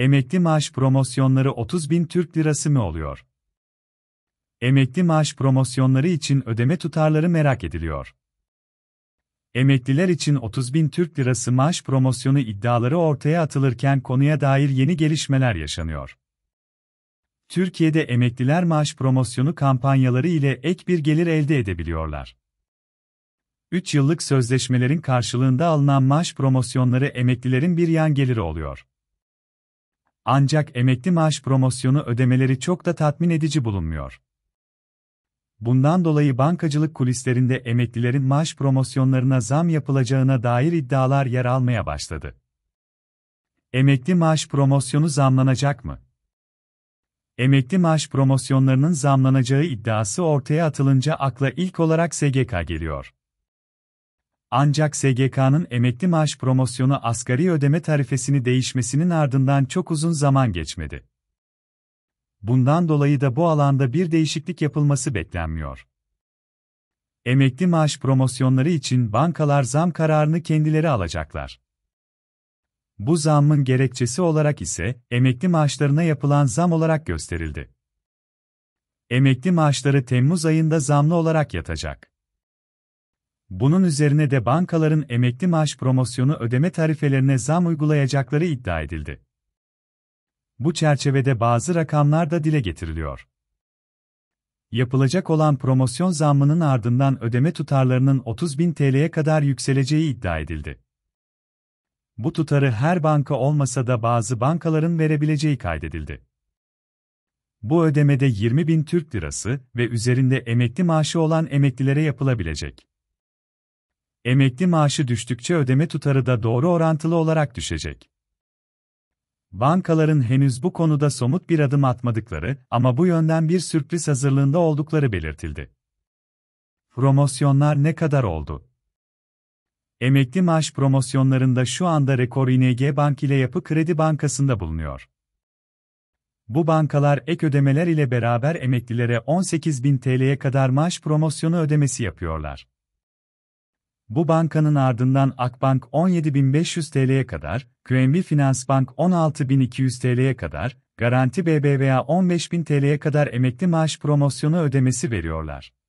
Emekli maaş promosyonları 30 bin Türk lirası mı oluyor? Emekli maaş promosyonları için ödeme tutarları merak ediliyor. Emekliler için 30 bin Türk lirası maaş promosyonu iddiaları ortaya atılırken konuya dair yeni gelişmeler yaşanıyor. Türkiye'de emekliler maaş promosyonu kampanyaları ile ek bir gelir elde edebiliyorlar. 3 yıllık sözleşmelerin karşılığında alınan maaş promosyonları emeklilerin bir yan geliri oluyor. Ancak emekli maaş promosyonu ödemeleri çok da tatmin edici bulunmuyor. Bundan dolayı bankacılık kulislerinde emeklilerin maaş promosyonlarına zam yapılacağına dair iddialar yer almaya başladı. Emekli maaş promosyonu zamlanacak mı? Emekli maaş promosyonlarının zamlanacağı iddiası ortaya atılınca akla ilk olarak SGK geliyor. Ancak SGK'nın emekli maaş promosyonu asgari ödeme tarifesini değişmesinin ardından çok uzun zaman geçmedi. Bundan dolayı da bu alanda bir değişiklik yapılması beklenmiyor. Emekli maaş promosyonları için bankalar zam kararını kendileri alacaklar. Bu zammın gerekçesi olarak ise emekli maaşlarına yapılan zam olarak gösterildi. Emekli maaşları Temmuz ayında zamlı olarak yatacak. Bunun üzerine de bankaların emekli maaş promosyonu ödeme tarifelerine zam uygulayacakları iddia edildi. Bu çerçevede bazı rakamlar da dile getiriliyor. Yapılacak olan promosyon zammının ardından ödeme tutarlarının 30 bin TL'ye kadar yükseleceği iddia edildi. Bu tutarı her banka olmasa da bazı bankaların verebileceği kaydedildi. Bu ödemede bin Türk Lirası ve üzerinde emekli maaşı olan emeklilere yapılabilecek. Emekli maaşı düştükçe ödeme tutarı da doğru orantılı olarak düşecek. Bankaların henüz bu konuda somut bir adım atmadıkları ama bu yönden bir sürpriz hazırlığında oldukları belirtildi. Promosyonlar ne kadar oldu? Emekli maaş promosyonlarında şu anda rekor ING Bank ile Yapı Kredi Bankası'nda bulunuyor. Bu bankalar ek ödemeler ile beraber emeklilere 18.000 TL'ye kadar maaş promosyonu ödemesi yapıyorlar. Bu bankanın ardından Akbank 17.500 TL'ye kadar, QNB Finansbank 16.200 TL'ye kadar, Garanti BBVA 15.000 TL'ye kadar emekli maaş promosyonu ödemesi veriyorlar.